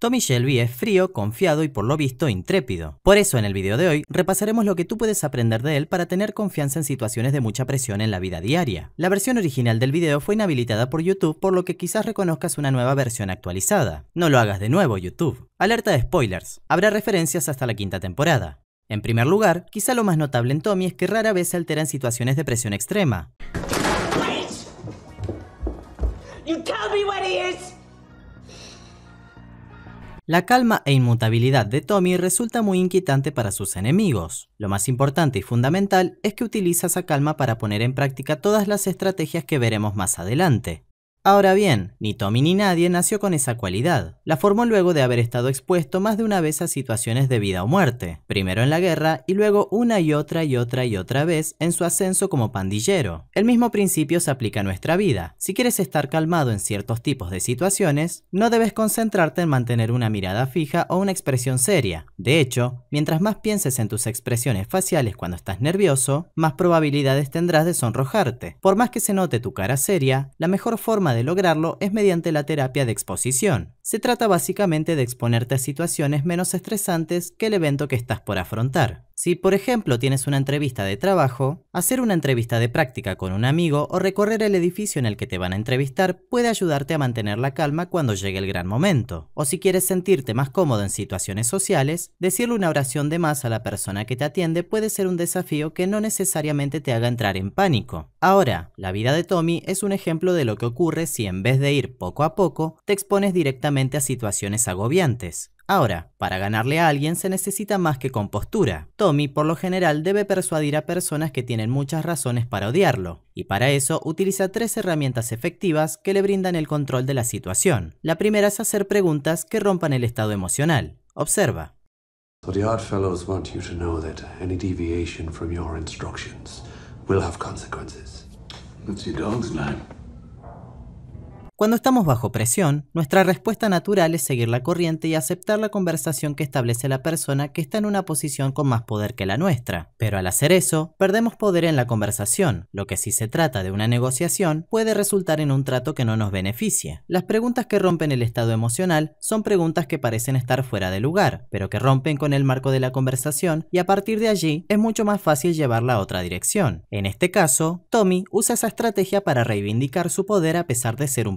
Tommy Shelby es frío, confiado y por lo visto intrépido. Por eso en el video de hoy repasaremos lo que tú puedes aprender de él para tener confianza en situaciones de mucha presión en la vida diaria. La versión original del video fue inhabilitada por YouTube por lo que quizás reconozcas una nueva versión actualizada. No lo hagas de nuevo YouTube. Alerta de spoilers. Habrá referencias hasta la quinta temporada. En primer lugar, quizá lo más notable en Tommy es que rara vez se altera en situaciones de presión extrema. You tell me what la calma e inmutabilidad de Tommy resulta muy inquietante para sus enemigos. Lo más importante y fundamental es que utiliza esa calma para poner en práctica todas las estrategias que veremos más adelante. Ahora bien, ni Tommy ni nadie nació con esa cualidad. La formó luego de haber estado expuesto más de una vez a situaciones de vida o muerte, primero en la guerra y luego una y otra y otra y otra vez en su ascenso como pandillero. El mismo principio se aplica a nuestra vida. Si quieres estar calmado en ciertos tipos de situaciones, no debes concentrarte en mantener una mirada fija o una expresión seria. De hecho, mientras más pienses en tus expresiones faciales cuando estás nervioso, más probabilidades tendrás de sonrojarte. Por más que se note tu cara seria, la mejor forma de lograrlo es mediante la terapia de exposición. Se trata básicamente de exponerte a situaciones menos estresantes que el evento que estás por afrontar. Si, por ejemplo, tienes una entrevista de trabajo, hacer una entrevista de práctica con un amigo o recorrer el edificio en el que te van a entrevistar puede ayudarte a mantener la calma cuando llegue el gran momento. O si quieres sentirte más cómodo en situaciones sociales, decirle una oración de más a la persona que te atiende puede ser un desafío que no necesariamente te haga entrar en pánico. Ahora, la vida de Tommy es un ejemplo de lo que ocurre si en vez de ir poco a poco, te expones directamente a situaciones agobiantes. Ahora, para ganarle a alguien se necesita más que compostura. Tommy por lo general debe persuadir a personas que tienen muchas razones para odiarlo, y para eso utiliza tres herramientas efectivas que le brindan el control de la situación. La primera es hacer preguntas que rompan el estado emocional. Observa. want you to know that any deviation from your instructions will have consequences. Cuando estamos bajo presión, nuestra respuesta natural es seguir la corriente y aceptar la conversación que establece la persona que está en una posición con más poder que la nuestra. Pero al hacer eso, perdemos poder en la conversación, lo que si se trata de una negociación puede resultar en un trato que no nos beneficie. Las preguntas que rompen el estado emocional son preguntas que parecen estar fuera de lugar, pero que rompen con el marco de la conversación y a partir de allí es mucho más fácil llevarla a otra dirección. En este caso, Tommy usa esa estrategia para reivindicar su poder a pesar de ser un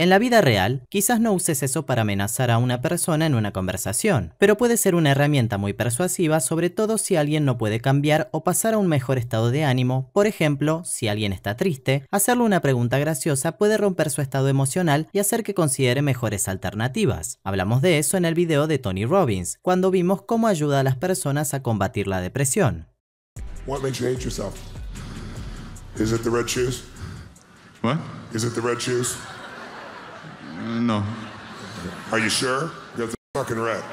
En la vida real, quizás no uses eso para amenazar a una persona en una conversación, pero puede ser una herramienta muy persuasiva, sobre todo si alguien no puede cambiar o pasar a un mejor estado de ánimo. Por ejemplo, si alguien está triste, hacerle una pregunta graciosa puede romper su estado emocional y hacer que considere mejores alternativas. Hablamos de eso en el video de Tony Robbins, cuando vimos cómo ayuda a las personas a combatir la depresión. What? Is it the red shoes? Uh, no. Are you sure? Because they fucking red.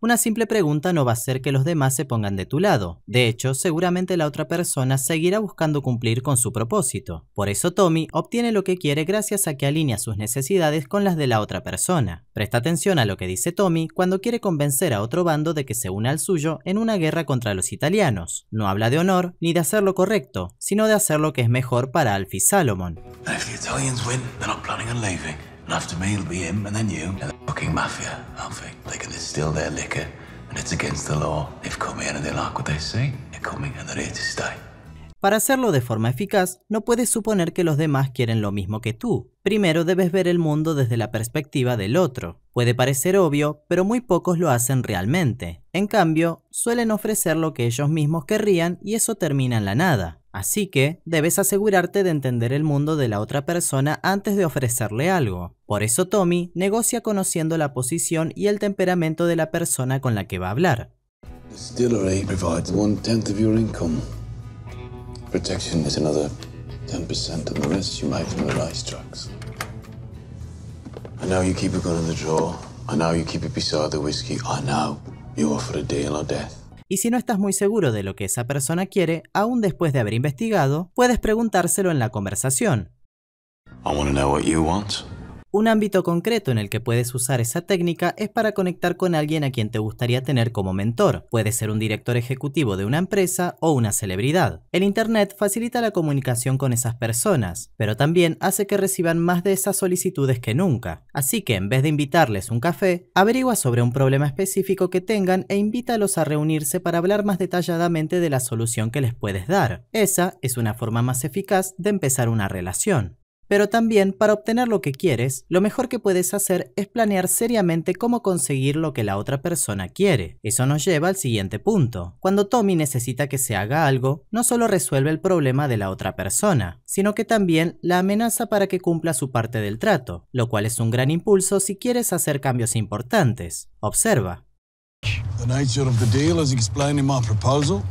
Una simple pregunta no va a hacer que los demás se pongan de tu lado. De hecho, seguramente la otra persona seguirá buscando cumplir con su propósito. Por eso Tommy obtiene lo que quiere gracias a que alinea sus necesidades con las de la otra persona. Presta atención a lo que dice Tommy cuando quiere convencer a otro bando de que se una al suyo en una guerra contra los italianos. No habla de honor ni de hacer lo correcto, sino de hacer lo que es mejor para Alfie Salomon mafia Para hacerlo de forma eficaz, no puedes suponer que los demás quieren lo mismo que tú. Primero debes ver el mundo desde la perspectiva del otro. Puede parecer obvio, pero muy pocos lo hacen realmente. En cambio, suelen ofrecer lo que ellos mismos querrían y eso termina en la nada. Así que, debes asegurarte de entender el mundo de la otra persona antes de ofrecerle algo. Por eso, Tommy negocia conociendo la posición y el temperamento de la persona con la que va a hablar. La distillería ofrece un quinto de tu income. La protección es otro ten percent cento de los restos que se hacen en los trucks. Sé que you mantienes a gun en el drawer. Sé que you keep it beside the whiskey. cuerpo. Sé que offer ofrece un acuerdo o una muerte y si no estás muy seguro de lo que esa persona quiere, aún después de haber investigado, puedes preguntárselo en la conversación. Un ámbito concreto en el que puedes usar esa técnica es para conectar con alguien a quien te gustaría tener como mentor. Puede ser un director ejecutivo de una empresa o una celebridad. El Internet facilita la comunicación con esas personas, pero también hace que reciban más de esas solicitudes que nunca. Así que en vez de invitarles un café, averigua sobre un problema específico que tengan e invítalos a reunirse para hablar más detalladamente de la solución que les puedes dar. Esa es una forma más eficaz de empezar una relación. Pero también para obtener lo que quieres, lo mejor que puedes hacer es planear seriamente cómo conseguir lo que la otra persona quiere. Eso nos lleva al siguiente punto. Cuando Tommy necesita que se haga algo, no solo resuelve el problema de la otra persona, sino que también la amenaza para que cumpla su parte del trato, lo cual es un gran impulso si quieres hacer cambios importantes. Observa. The nature of the deal is my proposal.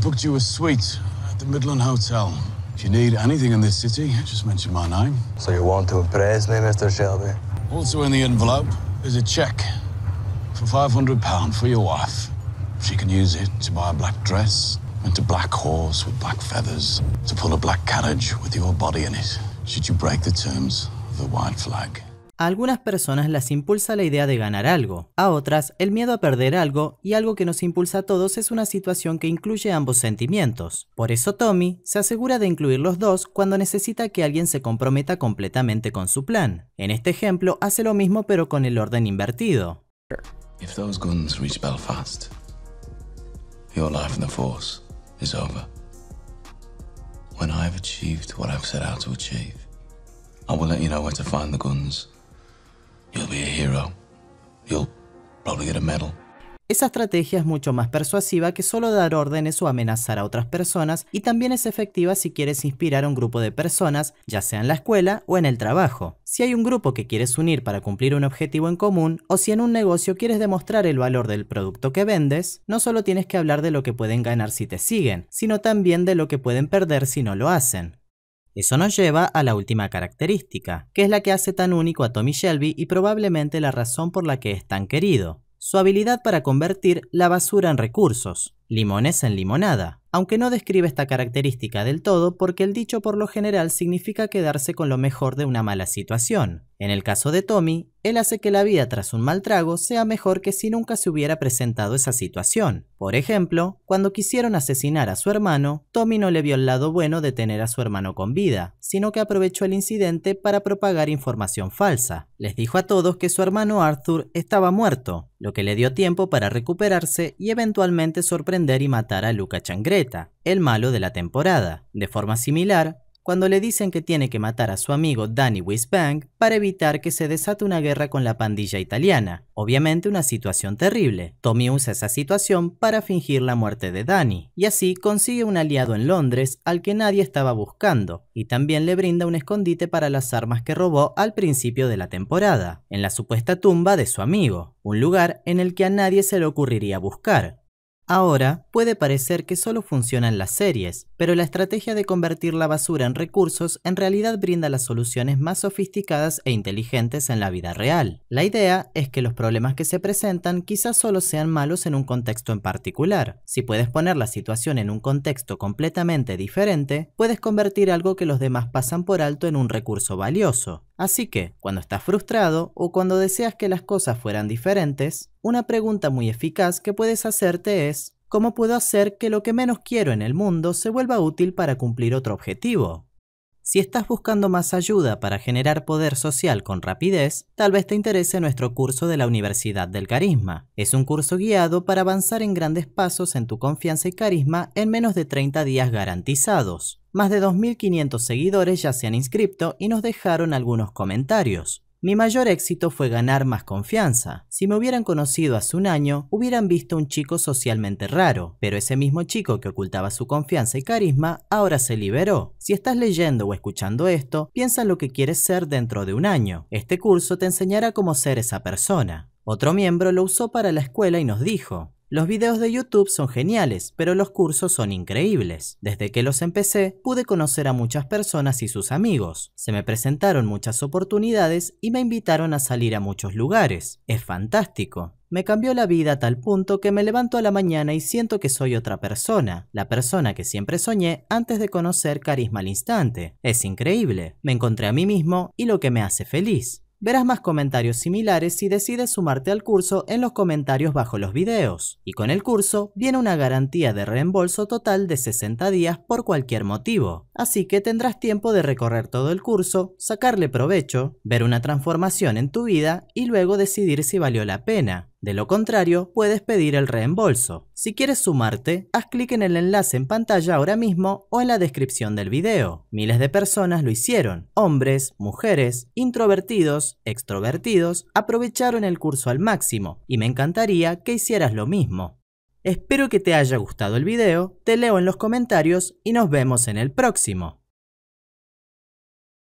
booked you a suite at Midland If you need anything in this city, just mention my name. So you want to impress me, Mr. Shelby? Also in the envelope is a check for £500 for your wife. She can use it to buy a black dress, and a black horse with black feathers, to pull a black carriage with your body in it, should you break the terms of the white flag. A algunas personas las impulsa la idea de ganar algo, a otras el miedo a perder algo y algo que nos impulsa a todos es una situación que incluye ambos sentimientos. Por eso Tommy se asegura de incluir los dos cuando necesita que alguien se comprometa completamente con su plan. En este ejemplo hace lo mismo pero con el orden invertido. If those guns Belfast, your life in the force is over. When achieved what I've set out to achieve, I will let you know where esa estrategia es mucho más persuasiva que solo dar órdenes o amenazar a otras personas y también es efectiva si quieres inspirar a un grupo de personas, ya sea en la escuela o en el trabajo. Si hay un grupo que quieres unir para cumplir un objetivo en común o si en un negocio quieres demostrar el valor del producto que vendes, no solo tienes que hablar de lo que pueden ganar si te siguen, sino también de lo que pueden perder si no lo hacen. Eso nos lleva a la última característica, que es la que hace tan único a Tommy Shelby y probablemente la razón por la que es tan querido, su habilidad para convertir la basura en recursos limones en limonada, aunque no describe esta característica del todo porque el dicho por lo general significa quedarse con lo mejor de una mala situación. En el caso de Tommy, él hace que la vida tras un mal trago sea mejor que si nunca se hubiera presentado esa situación. Por ejemplo, cuando quisieron asesinar a su hermano, Tommy no le vio el lado bueno de tener a su hermano con vida, sino que aprovechó el incidente para propagar información falsa. Les dijo a todos que su hermano Arthur estaba muerto, lo que le dio tiempo para recuperarse y eventualmente sorprender y matar a Luca Changreta, el malo de la temporada. De forma similar, cuando le dicen que tiene que matar a su amigo Danny Wisbank para evitar que se desate una guerra con la pandilla italiana. Obviamente una situación terrible. Tommy usa esa situación para fingir la muerte de Danny, y así consigue un aliado en Londres al que nadie estaba buscando, y también le brinda un escondite para las armas que robó al principio de la temporada, en la supuesta tumba de su amigo, un lugar en el que a nadie se le ocurriría buscar. Ahora, puede parecer que solo funcionan las series, pero la estrategia de convertir la basura en recursos en realidad brinda las soluciones más sofisticadas e inteligentes en la vida real. La idea es que los problemas que se presentan quizás solo sean malos en un contexto en particular. Si puedes poner la situación en un contexto completamente diferente, puedes convertir algo que los demás pasan por alto en un recurso valioso. Así que, cuando estás frustrado o cuando deseas que las cosas fueran diferentes, una pregunta muy eficaz que puedes hacerte es, ¿cómo puedo hacer que lo que menos quiero en el mundo se vuelva útil para cumplir otro objetivo? Si estás buscando más ayuda para generar poder social con rapidez, tal vez te interese nuestro curso de la Universidad del Carisma. Es un curso guiado para avanzar en grandes pasos en tu confianza y carisma en menos de 30 días garantizados. Más de 2.500 seguidores ya se han inscrito y nos dejaron algunos comentarios. Mi mayor éxito fue ganar más confianza. Si me hubieran conocido hace un año, hubieran visto un chico socialmente raro, pero ese mismo chico que ocultaba su confianza y carisma ahora se liberó. Si estás leyendo o escuchando esto, piensa en lo que quieres ser dentro de un año. Este curso te enseñará cómo ser esa persona. Otro miembro lo usó para la escuela y nos dijo, los videos de YouTube son geniales, pero los cursos son increíbles. Desde que los empecé, pude conocer a muchas personas y sus amigos. Se me presentaron muchas oportunidades y me invitaron a salir a muchos lugares. Es fantástico. Me cambió la vida a tal punto que me levanto a la mañana y siento que soy otra persona, la persona que siempre soñé antes de conocer Carisma al Instante. Es increíble, me encontré a mí mismo y lo que me hace feliz. Verás más comentarios similares si decides sumarte al curso en los comentarios bajo los videos. Y con el curso viene una garantía de reembolso total de 60 días por cualquier motivo. Así que tendrás tiempo de recorrer todo el curso, sacarle provecho, ver una transformación en tu vida y luego decidir si valió la pena. De lo contrario, puedes pedir el reembolso. Si quieres sumarte, haz clic en el enlace en pantalla ahora mismo o en la descripción del video. Miles de personas lo hicieron. Hombres, mujeres, introvertidos, extrovertidos, aprovecharon el curso al máximo y me encantaría que hicieras lo mismo. Espero que te haya gustado el video, te leo en los comentarios y nos vemos en el próximo.